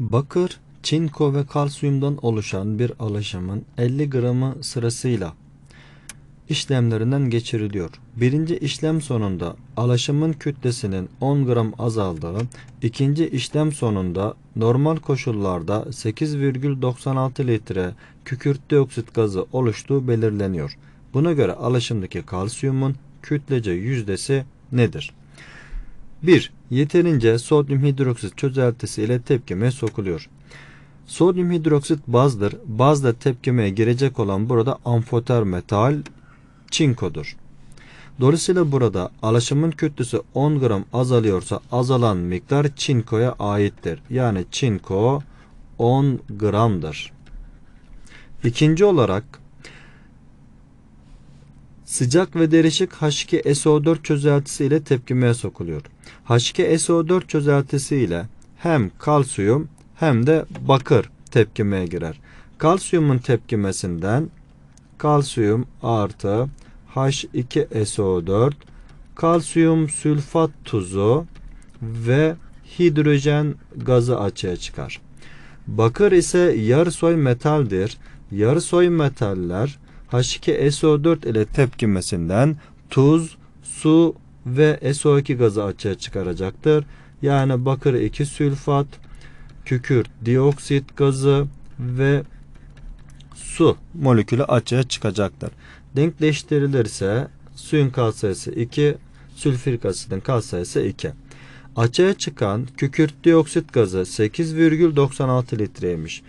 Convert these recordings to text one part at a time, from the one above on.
Bakır, çinko ve kalsiyumdan oluşan bir alaşımın 50 gramı sırasıyla işlemlerinden geçiriliyor. Birinci işlem sonunda alaşımın kütlesinin 10 gram azaldığı, ikinci işlem sonunda normal koşullarda 8,96 litre kükürt dioksit gazı oluştuğu belirleniyor. Buna göre alaşımdaki kalsiyumun kütlece yüzdesi nedir? 1. Yeterince sodyum hidroksit çözeltisi ile tepkime sokuluyor. Sodyum hidroksit bazdır. Baz tepkimeye girecek olan burada amfoter metal çinkodur. Dolayısıyla burada alaşımın kütlesi 10 gram azalıyorsa azalan miktar çinkoya aittir. Yani çinko 10 gramdır. İkinci olarak Sıcak ve derişik H2SO4 çözeltisi ile tepkimeye sokuluyor. H2SO4 çözeltisi ile hem kalsiyum hem de bakır tepkimeye girer. Kalsiyumun tepkimesinden kalsiyum artı H2SO4 kalsiyum sülfat tuzu ve hidrojen gazı açığa çıkar. Bakır ise yarı soy metaldir. Yarı soy metaller H2SO4 ile tepkimesinden tuz, su ve SO2 gazı açığa çıkaracaktır. Yani bakır 2 sülfat, kükürt dioksit gazı ve su molekülü açığa çıkacaktır. Denkleştirilirse suyun kalsayısı 2, sülfür asitin kalsayısı 2. Açığa çıkan kükürt dioksit gazı 8,96 litreymiş.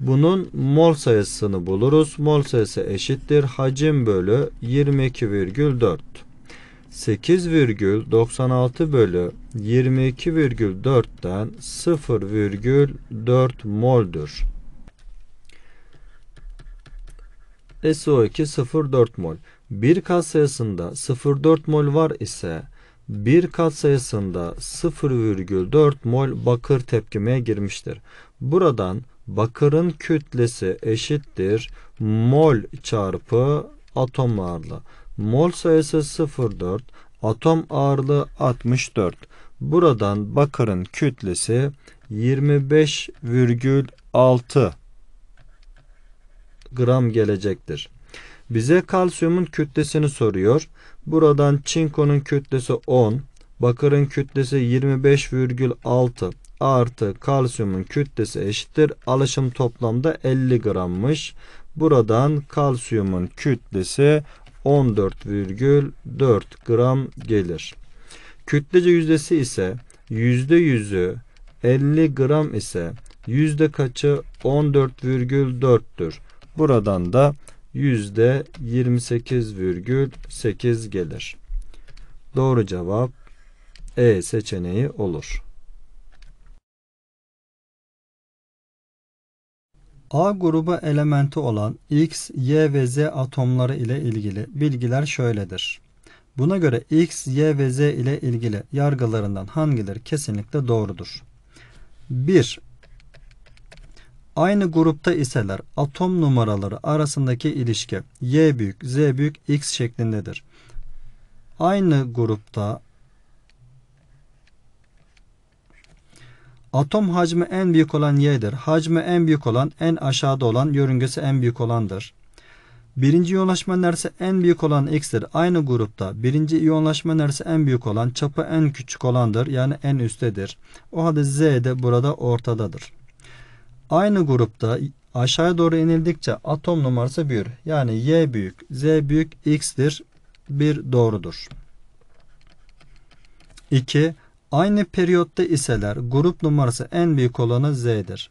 Bunun mol sayısını buluruz. Mol sayısı eşittir. Hacim bölü 22,4. 8,96 bölü 22,4'ten 0,4 moldür. SO2 0,4 mol. Bir kat sayısında 0,4 mol var ise bir kat sayısında 0,4 mol bakır tepkimeye girmiştir. Buradan Bakırın kütlesi eşittir mol çarpı atom ağırlığı. Mol sayısı 0.4, atom ağırlığı 64. Buradan bakırın kütlesi 25,6 gram gelecektir. Bize kalsiyumun kütlesini soruyor. Buradan çinkonun kütlesi 10, bakırın kütlesi 25,6 artı kalsiyumun kütlesi eşittir. Alışım toplamda 50 grammış. Buradan kalsiyumun kütlesi 14,4 gram gelir. Kütlece yüzdesi ise %100'ü 50 gram ise yüzde kaçı 14,4'tür. Buradan da yüzde %28,8 gelir. Doğru cevap E seçeneği olur. A grubu elementi olan X, Y ve Z atomları ile ilgili bilgiler şöyledir. Buna göre X, Y ve Z ile ilgili yargılarından hangileri kesinlikle doğrudur? 1. Aynı grupta iseler atom numaraları arasındaki ilişki Y büyük, Z büyük, X şeklindedir. Aynı grupta Atom hacmi en büyük olan y'dir. Hacmi en büyük olan en aşağıda olan yörüngesi en büyük olandır. Birinci yoğunlaşma enerjisi en büyük olan X'dir. Aynı grupta birinci yoğunlaşma enerjisi en büyük olan çapı en küçük olandır. Yani en üsttedir. O halde z de burada ortadadır. Aynı grupta aşağıya doğru inildikçe atom numarası büyür. Yani y büyük, z büyük, X'dir. 1 doğrudur. 2. Aynı periyotta iseler grup numarası en büyük olanı Z'dir.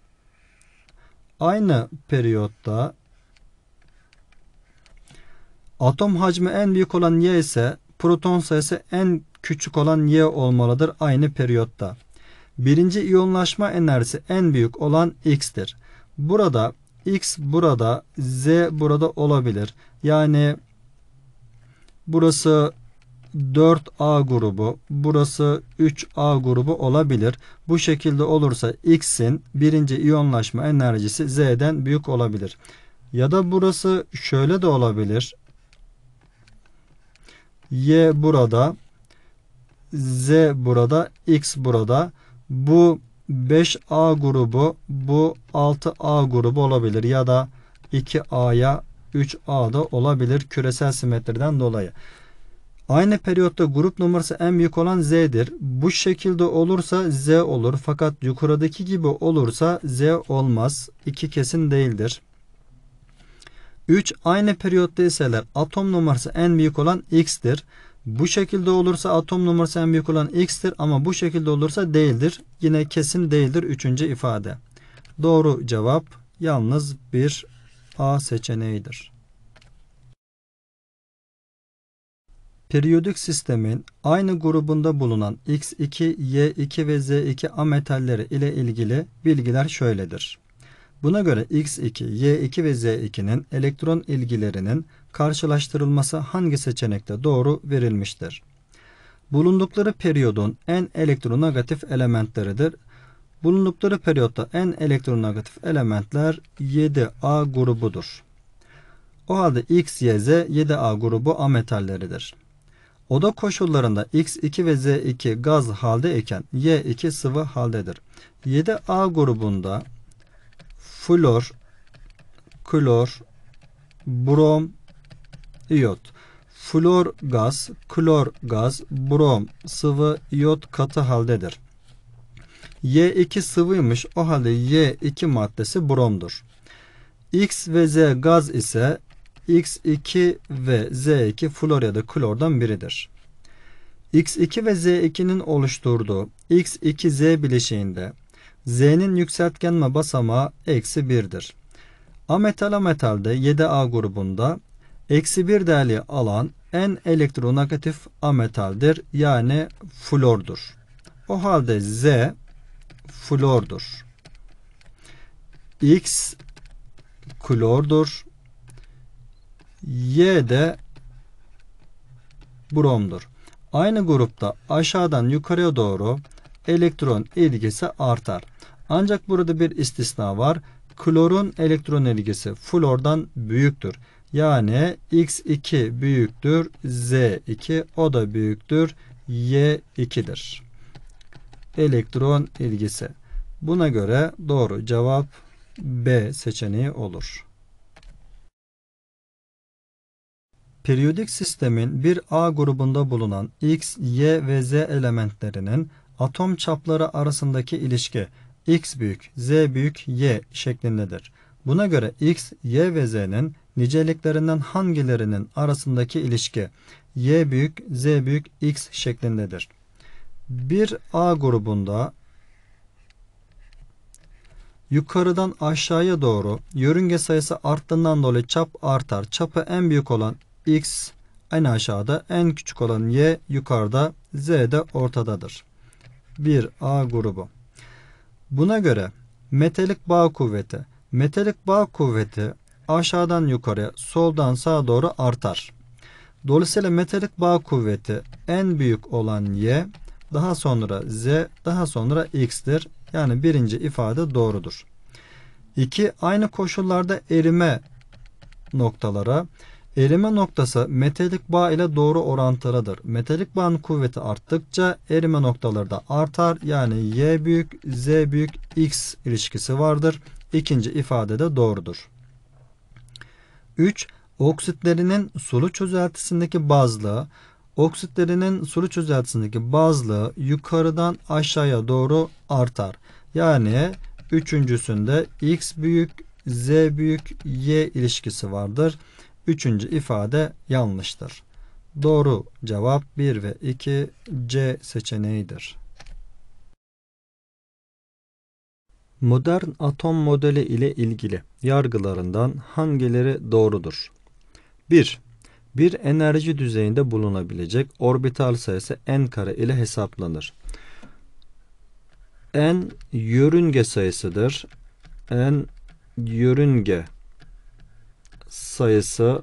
Aynı periyotta atom hacmi en büyük olan Y ise proton sayısı en küçük olan Y olmalıdır aynı periyotta. Birinci iyonlaşma enerjisi en büyük olan X'tir. Burada X burada Z burada olabilir. Yani burası 4A grubu, burası 3A grubu olabilir. Bu şekilde olursa X'in birinci iyonlaşma enerjisi Z'den büyük olabilir. Ya da burası şöyle de olabilir. Y burada, Z burada, X burada. Bu 5A grubu, bu 6A grubu olabilir ya da 2A'ya 3A da olabilir küresel simetriden dolayı. Aynı periyotta grup numarası en büyük olan Z'dir. Bu şekilde olursa Z olur. Fakat yukarıdaki gibi olursa Z olmaz. İki kesin değildir. 3. Aynı periyotta iseler atom numarası en büyük olan X'dir. Bu şekilde olursa atom numarası en büyük olan X'tir ama bu şekilde olursa değildir. Yine kesin değildir Üçüncü ifade. Doğru cevap yalnız bir A seçeneğidir. Periyodik sistemin aynı grubunda bulunan X2, Y2 ve Z2 A ile ilgili bilgiler şöyledir. Buna göre X2, Y2 ve Z2'nin elektron ilgilerinin karşılaştırılması hangi seçenekte doğru verilmiştir? Bulundukları periyodun en elektronegatif elementleridir. Bulundukları periyotta en elektronegatif elementler 7A grubudur. O halde X, Y, Z 7A grubu ametalleridir. metalleridir. Oda koşullarında X2 ve Z2 gaz halde iken Y2 sıvı haldedir. 7A grubunda flor, klor, brom, iot. Flor gaz, klor gaz, brom sıvı, iot katı haldedir. Y2 sıvıymış o halde Y2 maddesi bromdur. X ve Z gaz ise X2 ve Z2 da klordan biridir. X2 ve Z2'nin oluşturduğu X2Z bileşiğinde Z'nin yükseltgenme basamağı eksi 1'dir. Ametal ametalde 7A grubunda eksi 1 değerli alan en elektronegatif ametaldir yani flordur. O halde Z flordur. X klordur. Y de bromdur. Aynı grupta aşağıdan yukarıya doğru elektron ilgisi artar. Ancak burada bir istisna var. Klorun elektron ilgisi flordan büyüktür. Yani x2 büyüktür z2 o da büyüktür y2'dir. Elektron ilgisi. Buna göre doğru cevap B seçeneği olur. Periyodik sistemin bir A grubunda bulunan X, Y ve Z elementlerinin atom çapları arasındaki ilişki X büyük, Z büyük, Y şeklindedir. Buna göre X, Y ve Z'nin niceliklerinden hangilerinin arasındaki ilişki Y büyük, Z büyük, X şeklindedir. Bir A grubunda yukarıdan aşağıya doğru yörünge sayısı arttığından dolayı çap artar. Çapı en büyük olan x en aşağıda, en küçük olan y yukarıda, z de ortadadır. 1 A grubu. Buna göre metalik bağ kuvveti, metalik bağ kuvveti aşağıdan yukarıya, soldan sağa doğru artar. Dolayısıyla metalik bağ kuvveti en büyük olan y, daha sonra z, daha sonra x'tir. Yani birinci ifade doğrudur. 2. Aynı koşullarda erime noktalara Erime noktası metalik bağ ile doğru orantılıdır. Metalik bağın kuvveti arttıkça erime noktaları da artar. Yani y büyük z büyük x ilişkisi vardır. İkinci ifade de doğrudur. 3. Oksitlerinin sulu çözeltisindeki bazlığı Oksitlerinin sulu çözeltisindeki bazlığı yukarıdan aşağıya doğru artar. Yani üçüncüsünde x büyük z büyük y ilişkisi vardır. Üçüncü ifade yanlıştır. Doğru cevap 1 ve 2 C seçeneğidir. Modern atom modeli ile ilgili yargılarından hangileri doğrudur? 1. Bir enerji düzeyinde bulunabilecek orbital sayısı n kare ile hesaplanır. n yörünge sayısıdır. n yörünge sayısı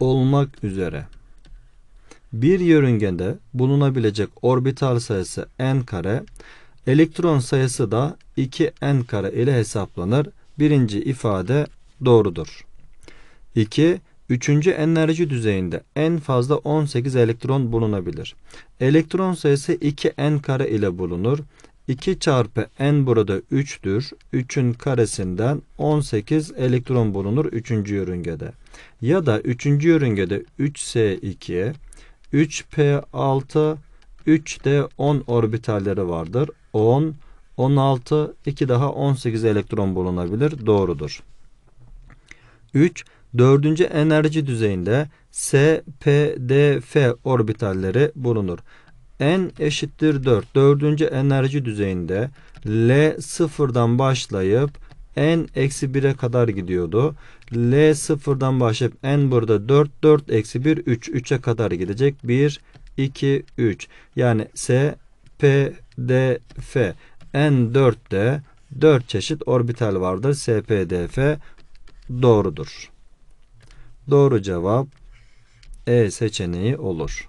olmak üzere bir yörüngede bulunabilecek orbital sayısı n kare, elektron sayısı da 2n kare ile hesaplanır. Birinci ifade doğrudur. 2. Üçüncü enerji düzeyinde en fazla 18 elektron bulunabilir. Elektron sayısı 2n kare ile bulunur. 2 çarpı n burada 3'tür. 3'ün karesinden 18 elektron bulunur 3. yörüngede. Ya da 3. yörüngede 3s2, 3p6, 3d10 orbitalleri vardır. 10, 16, 2 daha 18 elektron bulunabilir. Doğrudur. 3. Dördüncü enerji düzeyinde S, P, D, F orbitalleri bulunur. N eşittir 4. Dördüncü enerji düzeyinde L sıfırdan başlayıp N eksi 1'e kadar gidiyordu. L sıfırdan başlayıp N burada 4, 4 eksi 1, 3, 3'e kadar gidecek. 1, 2, 3. Yani S, P, D, F. N4'te 4 çeşit orbital vardır. S, P, D, F doğrudur. Doğru cevap E seçeneği olur.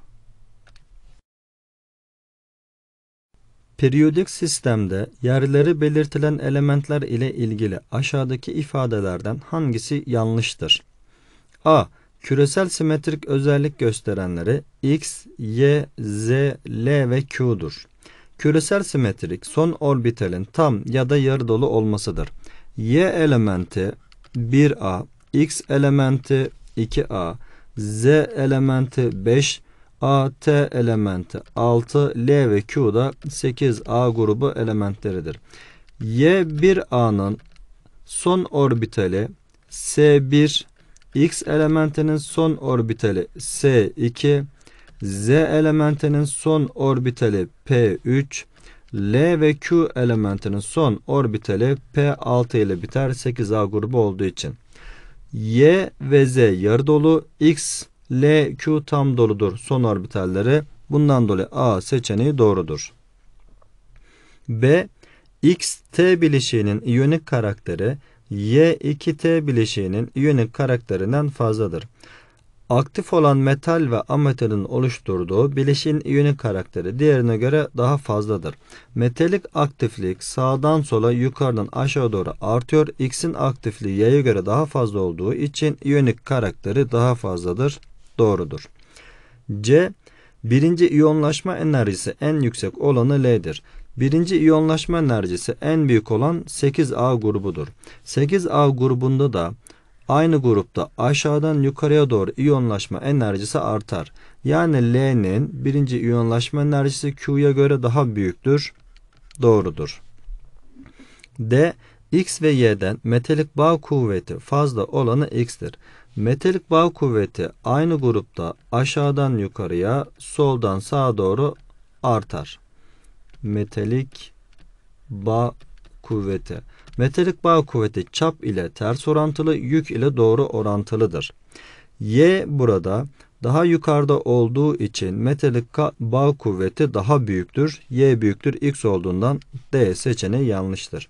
Periyodik sistemde yerleri belirtilen elementler ile ilgili aşağıdaki ifadelerden hangisi yanlıştır? A. Küresel simetrik özellik gösterenleri X, Y, Z, L ve Q'dur. Küresel simetrik son orbitalin tam ya da yarı dolu olmasıdır. Y elementi 1A, X elementi 2A, Z elementi 5, A, T elementi 6, L ve Q da 8 A grubu elementleridir. Y1A'nın son orbitali S1, X elementinin son orbitali S2, Z elementinin son orbitali P3, L ve Q elementinin son orbitali P6 ile biter 8A grubu olduğu için. Y ve Z yarı dolu, X L, Q tam doludur son orbitalleri. Bundan dolayı A seçeneği doğrudur. B, X, T bileşiğinin iyonik karakteri Y2T bileşiğinin iyonik karakterinden fazladır. Aktif olan metal ve ametalin oluşturduğu bileşin iyonik karakteri diğerine göre daha fazladır. Metalik aktiflik sağdan sola yukarıdan aşağı doğru artıyor. X'in aktifliği Y'ye göre daha fazla olduğu için iyonik karakteri daha fazladır doğrudur. C. Birinci iyonlaşma enerjisi en yüksek olanı L'dir. Birinci iyonlaşma enerjisi en büyük olan 8A grubudur. 8A grubunda da aynı grupta aşağıdan yukarıya doğru iyonlaşma enerjisi artar. Yani L'nin birinci iyonlaşma enerjisi Q'ya göre daha büyüktür. Doğrudur. D. X ve Y'den metalik bağ kuvveti fazla olanı X'tir. Metalik bağ kuvveti aynı grupta aşağıdan yukarıya, soldan sağa doğru artar. Metalik bağ kuvveti. Metalik bağ kuvveti çap ile ters orantılı, yük ile doğru orantılıdır. Y burada daha yukarıda olduğu için metalik bağ kuvveti daha büyüktür. Y büyüktür X olduğundan D seçeneği yanlıştır.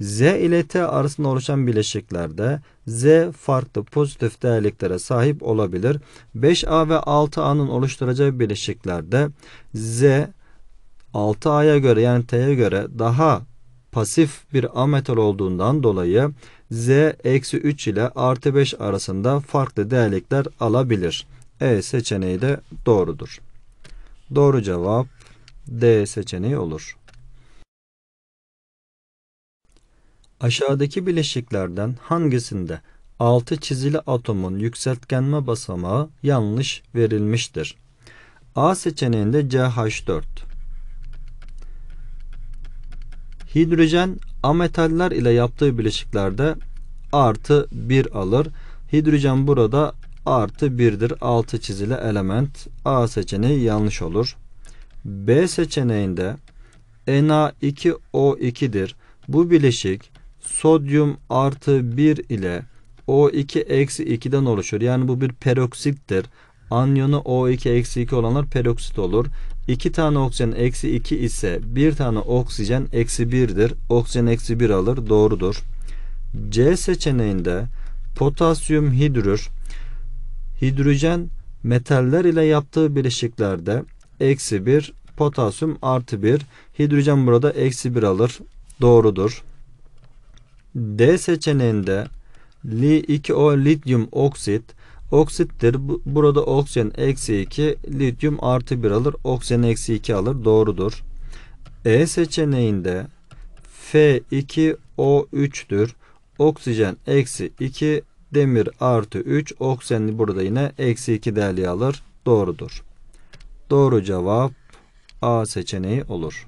Z ile T arasında oluşan bileşiklerde Z farklı pozitif değerliklere sahip olabilir. 5A ve 6A'nın oluşturacağı bileşiklerde Z 6A'ya göre yani T'ye göre daha pasif bir A metal olduğundan dolayı Z eksi 3 ile artı 5 arasında farklı değerlikler alabilir. E seçeneği de doğrudur. Doğru cevap D seçeneği olur. Aşağıdaki bileşiklerden hangisinde altı çizili atomun yükseltgenme basamağı yanlış verilmiştir? A seçeneğinde CH4 Hidrojen ametaller ile yaptığı bileşiklerde artı 1 alır. Hidrojen burada artı 1'dir. 6 çizili element. A seçeneği yanlış olur. B seçeneğinde Na2O2'dir. Bu bileşik sodyum artı 1 ile O2 eksi 2'den oluşur. Yani bu bir peroksittir. Anyonu O2 eksi 2 olanlar peroksit olur. 2 tane oksijen eksi 2 ise 1 tane oksijen eksi 1'dir. Oksijen eksi 1 alır. Doğrudur. C seçeneğinde potasyum hidrür hidrojen metaller ile yaptığı bileşiklerde eksi 1 potasyum artı 1 hidrojen burada eksi 1 alır. Doğrudur. D seçeneğinde Li2O lityum oksit oksittir. Burada oksijen eksi 2 lityum artı 1 alır. Oksijen eksi 2 alır. Doğrudur. E seçeneğinde F2O3'tür. Oksijen eksi 2 demir artı 3 oksijeni burada yine eksi 2 değerli alır. Doğrudur. Doğru cevap A seçeneği olur.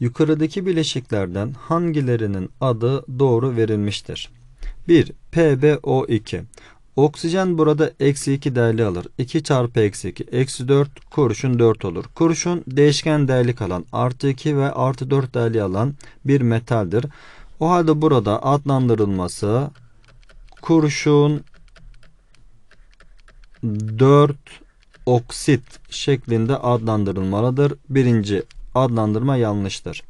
Yukarıdaki bileşiklerden hangilerinin adı doğru verilmiştir? 1. PbO2 Oksijen burada eksi 2 değerli alır. 2 çarpı eksi 2 eksi 4 kurşun 4 olur. Kurşun değişken değerli kalan artı 2 ve artı 4 değerli alan bir metaldir. O halde burada adlandırılması kurşun 4 oksit şeklinde adlandırılmalıdır. Birinci adlandırma yanlıştır.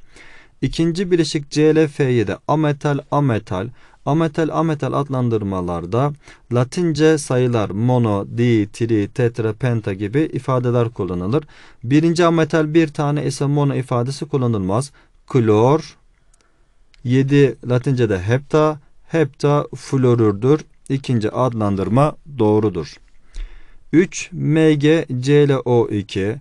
İkinci bileşik CLF7 ametal ametal ametal ametal adlandırmalarda latince sayılar mono, di, tri, tetra, penta gibi ifadeler kullanılır. Birinci ametal bir tane ise mono ifadesi kullanılmaz. Klor 7 latince'de hepta, hepta florürdür. İkinci adlandırma doğrudur. 3 MgClO2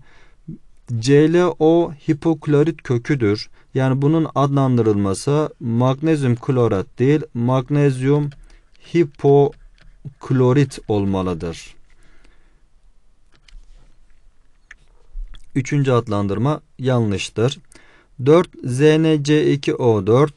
ClO hipoklorit köküdür. Yani bunun adlandırılması magnezyum klorat değil, magnezyum hipoklorit olmalıdır. Üçüncü adlandırma yanlıştır. 4 ZnC2O4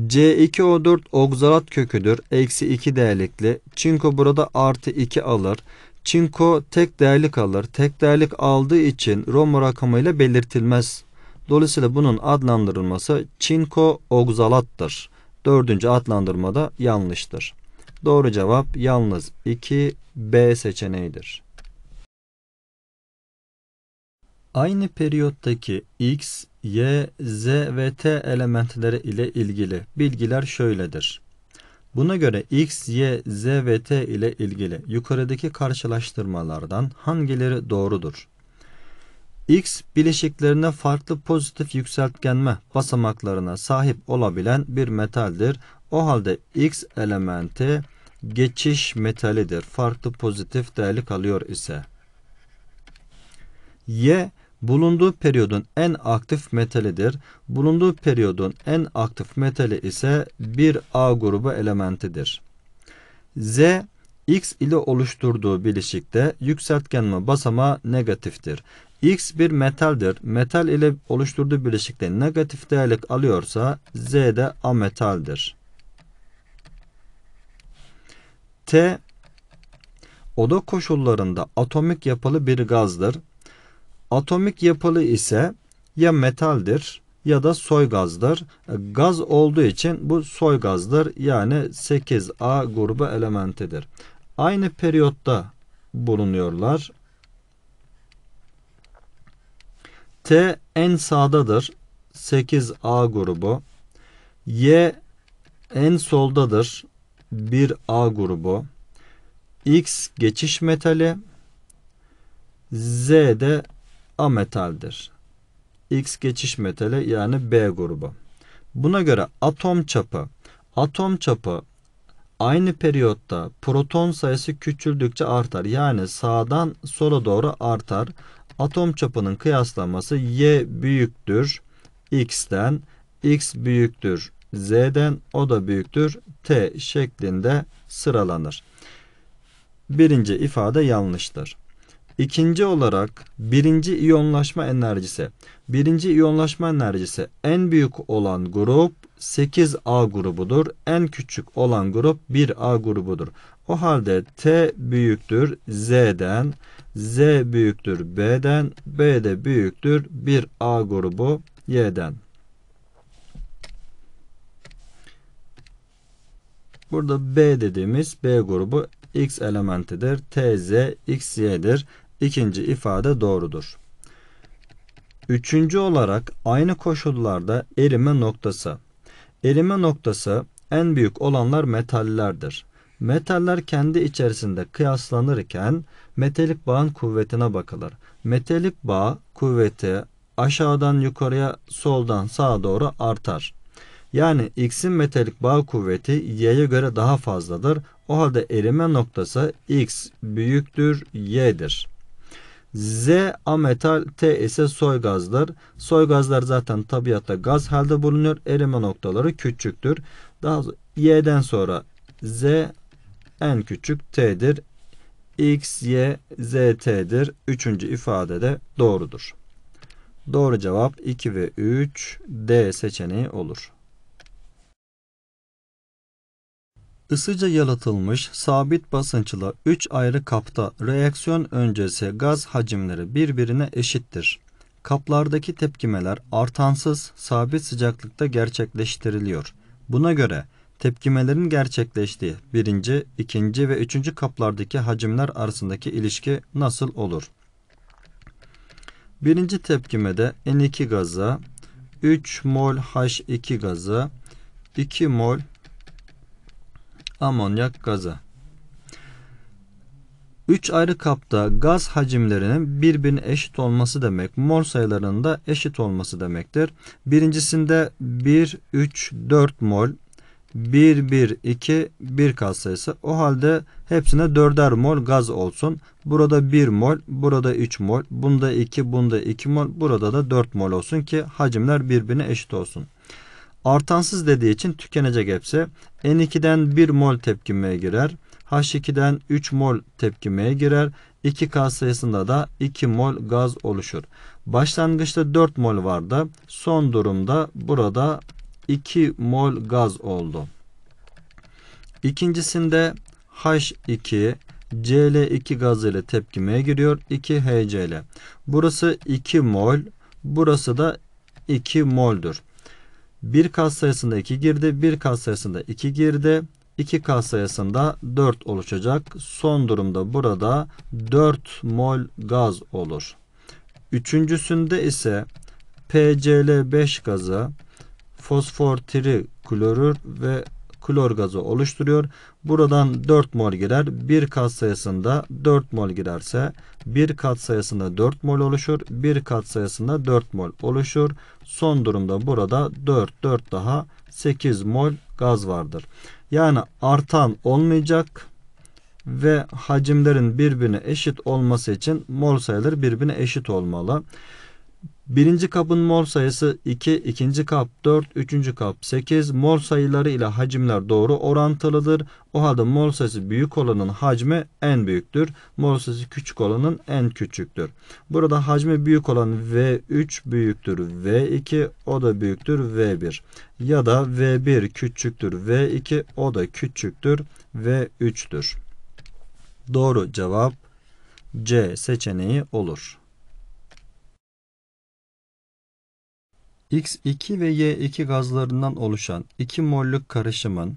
C2O4 oksalat köküdür. Eksi 2 değerlikli. Çinko burada artı 2 alır. Çinko tek değerlik alır. Tek değerlik aldığı için Roma rakamıyla belirtilmez. Dolayısıyla bunun adlandırılması çinko ogzalattır. Dördüncü adlandırma da yanlıştır. Doğru cevap yalnız 2 B seçeneğidir. Aynı periyottaki X, Y, Z ve T elementleri ile ilgili bilgiler şöyledir. Buna göre x, y, z ve t ile ilgili yukarıdaki karşılaştırmalardan hangileri doğrudur? X bileşiklerine farklı pozitif yükseltgenme basamaklarına sahip olabilen bir metaldir. O halde X elementi geçiş metalidir. Farklı pozitif değerli alıyor ise. Y Bulunduğu periyodun en aktif metalidir. Bulunduğu periyodun en aktif metali ise 1A grubu elementidir. Z, X ile oluşturduğu bileşikte yükseltgenme basama negatiftir. X bir metaldir. Metal ile oluşturduğu bileşikte negatif değerlik alıyorsa Z de ametaldir. T oda koşullarında atomik yapılı bir gazdır. Atomik yapılı ise ya metaldir ya da soy gazdır. E, gaz olduğu için bu soy gazdır. Yani 8A grubu elementidir. Aynı periyotta bulunuyorlar. T en sağdadır. 8A grubu. Y en soldadır. 1A grubu. X geçiş metali. Z de A metaldir. X geçiş metali yani B grubu. Buna göre atom çapı atom çapı aynı periyotta proton sayısı küçüldükçe artar. Yani sağdan sola doğru artar. Atom çapının kıyaslaması y büyüktür x'ten, x büyüktür z'den, o da büyüktür t şeklinde sıralanır. Birinci ifade yanlıştır. İkinci olarak birinci iyonlaşma enerjisi. Birinci iyonlaşma enerjisi en büyük olan grup 8A grubudur. En küçük olan grup 1A grubudur. O halde T büyüktür Z'den, Z büyüktür B'den, B de büyüktür 1A grubu Y'den. Burada B dediğimiz B grubu X elementidir. T, Z, X, Y'dir. İkinci ifade doğrudur. Üçüncü olarak aynı koşullarda erime noktası. Erime noktası en büyük olanlar metallerdir. Metaller kendi içerisinde kıyaslanırken metalik bağın kuvvetine bakılır. Metalik bağ kuvveti aşağıdan yukarıya soldan sağa doğru artar. Yani x'in metalik bağ kuvveti y'ye göre daha fazladır. O halde erime noktası x büyüktür y'dir. Z A metal T ise soy gazlar. Soy gazlar zaten tabiatta gaz halde bulunuyor. Erime noktaları küçüktür. Daha Y'den sonra Z en küçük T'dir. X, Y, Z, T'dir. Üçüncü ifade de doğrudur. Doğru cevap 2 ve 3 D seçeneği olur. Isıca yalıtılmış sabit basınçla 3 ayrı kapta reaksiyon öncesi gaz hacimleri birbirine eşittir. Kaplardaki tepkimeler artansız sabit sıcaklıkta gerçekleştiriliyor. Buna göre tepkimelerin gerçekleştiği birinci, ikinci ve üçüncü kaplardaki hacimler arasındaki ilişki nasıl olur? Birinci tepkimede N2 gazı 3 mol H2 gaza, 2 mol amonyak gazı. Üç ayrı kapta gaz hacimlerinin birbirine eşit olması demek mol sayılarının da eşit olması demektir. Birincisinde 1, 3, 4 mol, 1, 1, 2, 1 kat sayısı. O halde hepsine 4'er mol gaz olsun. Burada 1 mol, burada 3 mol, bunda 2, bunda 2 mol, burada da 4 mol olsun ki hacimler birbirine eşit olsun. Artansız dediği için tükenecek hepsi. N2'den 1 mol tepkimeye girer. H2'den 3 mol tepkimeye girer. 2K sayısında da 2 mol gaz oluşur. Başlangıçta 4 mol vardı. Son durumda burada 2 mol gaz oldu. İkincisinde H2 Cl2 gazı ile tepkimeye giriyor. 2 HCl. Burası 2 mol. Burası da 2 moldür. Bir kat sayısında 2 girdi. Bir kat sayısında 2 girdi. 2 kat sayısında 4 oluşacak. Son durumda burada 4 mol gaz olur. Üçüncüsünde ise PCl5 gazı fosfor tri klorür ve klor gazı oluşturuyor. Buradan 4 mol girer. Bir kat sayısında 4 mol girerse bir kat sayısında 4 mol oluşur. Bir kat sayısında 4 mol oluşur. Son durumda burada 4 4 daha 8 mol gaz vardır. Yani artan olmayacak ve hacimlerin birbirine eşit olması için mol sayıları birbirine eşit olmalı. Birinci kabın mol sayısı 2, ikinci kap 4, üçüncü kap 8. Mol sayıları ile hacimler doğru orantılıdır. O halde mol sayısı büyük olanın hacmi en büyüktür. Mol sayısı küçük olanın en küçüktür. Burada hacmi büyük olan V3 büyüktür V2 o da büyüktür V1. Ya da V1 küçüktür V2 o da küçüktür V3'tür. Doğru cevap C seçeneği olur. X2 ve Y2 gazlarından oluşan 2 mollük karışımın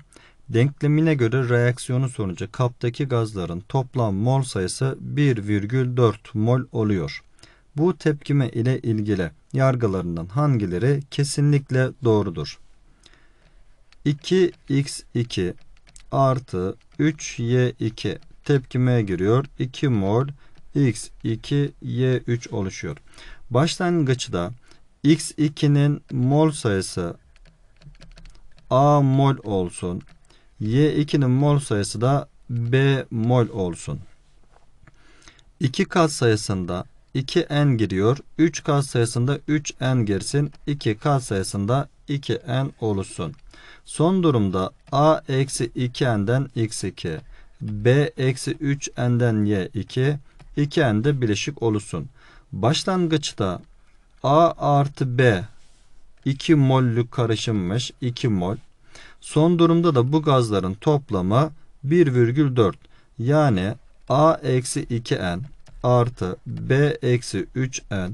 denklemine göre reaksiyonu sonucu kaptaki gazların toplam mol sayısı 1,4 mol oluyor. Bu tepkime ile ilgili yargılarından hangileri kesinlikle doğrudur? 2x2 artı 3y2 tepkimeye giriyor. 2 mol x2y3 oluşuyor. Başlangıçta x2'nin mol sayısı a mol olsun. y2'nin mol sayısı da b mol olsun. 2 kat sayısında 2n giriyor. 3 kat sayısında 3n girsin. 2 kat sayısında 2n oluşsun. Son durumda a eksi 2n'den x2, b eksi 3n'den y2, 2n de bileşik oluşsun. Başlangıçta A artı B 2 mollük karışımmış 2 mol. Son durumda da bu gazların toplamı 1,4 yani A eksi 2N artı B eksi 3N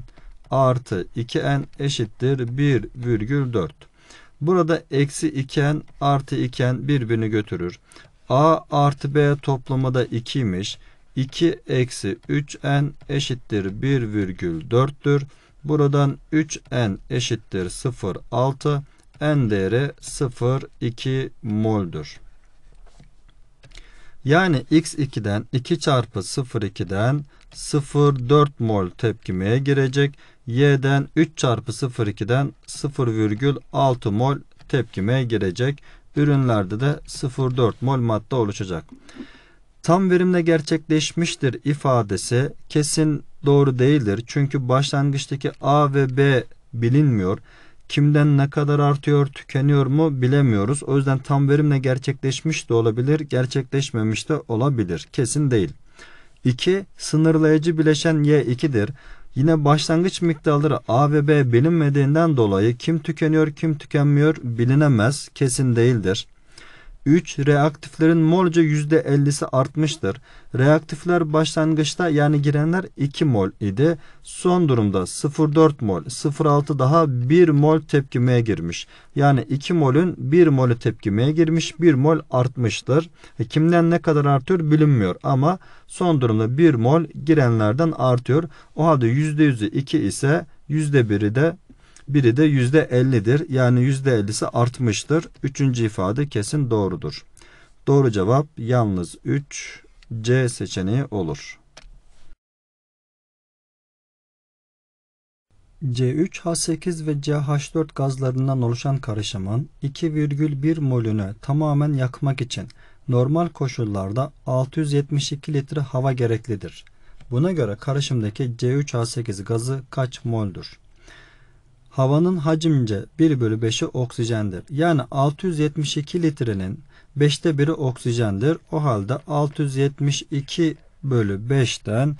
artı 2N eşittir 1,4. Burada eksi 2N artı 2N birbirini götürür. A artı B toplamı da 2'ymiş. 2 eksi 3N eşittir 1,4'tür. Buradan 3n eşittir 0,6. n değeri 0,2 moldur. Yani x2'den 2 çarpı 0,2'den 0,4 mol tepkimeye girecek. y'den 3 çarpı 0,2'den 0,6 mol tepkimeye girecek. Ürünlerde de 0,4 mol madde oluşacak. Tam verimle gerçekleşmiştir ifadesi kesin doğru değildir. Çünkü başlangıçtaki A ve B bilinmiyor. Kimden ne kadar artıyor, tükeniyor mu bilemiyoruz. O yüzden tam verimle gerçekleşmiş de olabilir, gerçekleşmemiş de olabilir. Kesin değil. 2. Sınırlayıcı bileşen Y2'dir. Yine başlangıç miktarları A ve B bilinmediğinden dolayı kim tükeniyor kim tükenmiyor bilinemez, kesin değildir. 3. Reaktiflerin molca %50'si artmıştır. Reaktifler başlangıçta yani girenler 2 mol idi. Son durumda 0.4 mol, 0.6 daha 1 mol tepkimeye girmiş. Yani 2 molün 1 molü tepkimeye girmiş, 1 mol artmıştır. E kimden ne kadar artıyor bilinmiyor ama son durumda 1 mol girenlerden artıyor. O halde %100'ü 2 ise %1'i de biri de yüzde %50'dir. Yani yüzde %50'si artmıştır. Üçüncü ifade kesin doğrudur. Doğru cevap yalnız 3 C seçeneği olur. C3, H8 ve CH4 gazlarından oluşan karışımın 2,1 molünü tamamen yakmak için normal koşullarda 672 litre hava gereklidir. Buna göre karışımdaki C3H8 gazı kaç moldur? Havanın hacimce 1 bölü 5'i oksijendir. Yani 672 litrenin 5'te 1'i oksijendir. O halde 672 bölü 5'ten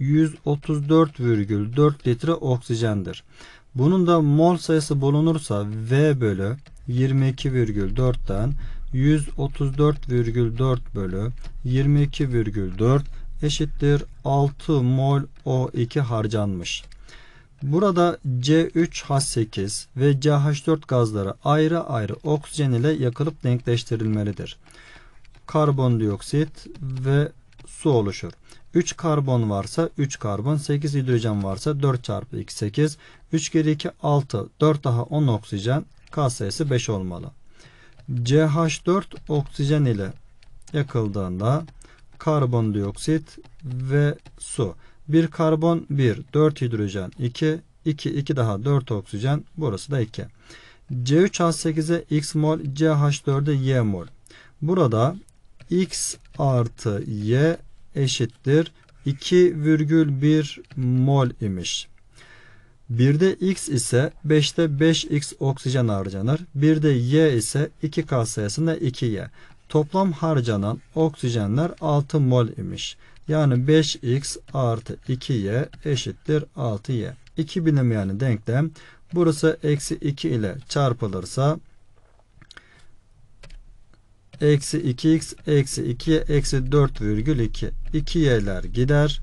134,4 litre oksijendir. Bunun da mol sayısı bulunursa V bölü 22,4'ten 134,4 bölü 22,4 eşittir 6 mol O2 harcanmış. Burada C3H8 ve CH4 gazları ayrı ayrı oksijen ile yakılıp denkleştirilmelidir. Karbondioksit ve su oluşur. 3 karbon varsa 3 karbon, 8 hidrojen varsa 4 çarpı 2 8, 3 geri 2 6, 4 daha 10 oksijen, K sayısı 5 olmalı. CH4 oksijen ile yakıldığında karbondioksit ve su 1 karbon 1, 4 hidrojen 2, 2, 2 daha 4 oksijen. Burası da 2. C3H8'e X mol, CH4'e Y mol. Burada X artı Y eşittir 2,1 mol imiş. 1'de x ise 5'te 5x oksijen harcanır. 1'de y ise 2k sayısında 2y. Toplam harcanan oksijenler 6 mol imiş. Yani 5x artı 2y eşittir 6y. 2 bilinmeyenli denklem. Burası eksi 2 ile çarpılırsa eksi 2x eksi 2 y eksi 4,2 2y'ler gider.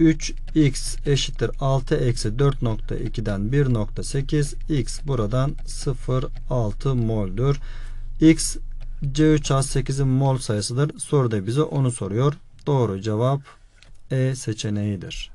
3x eşittir 6 eksi 4.2'den 1.8 x buradan 0.6 mol'dür. x C3H8'in mol sayısıdır. Soruda bize onu soruyor. Doğru cevap E seçeneğidir.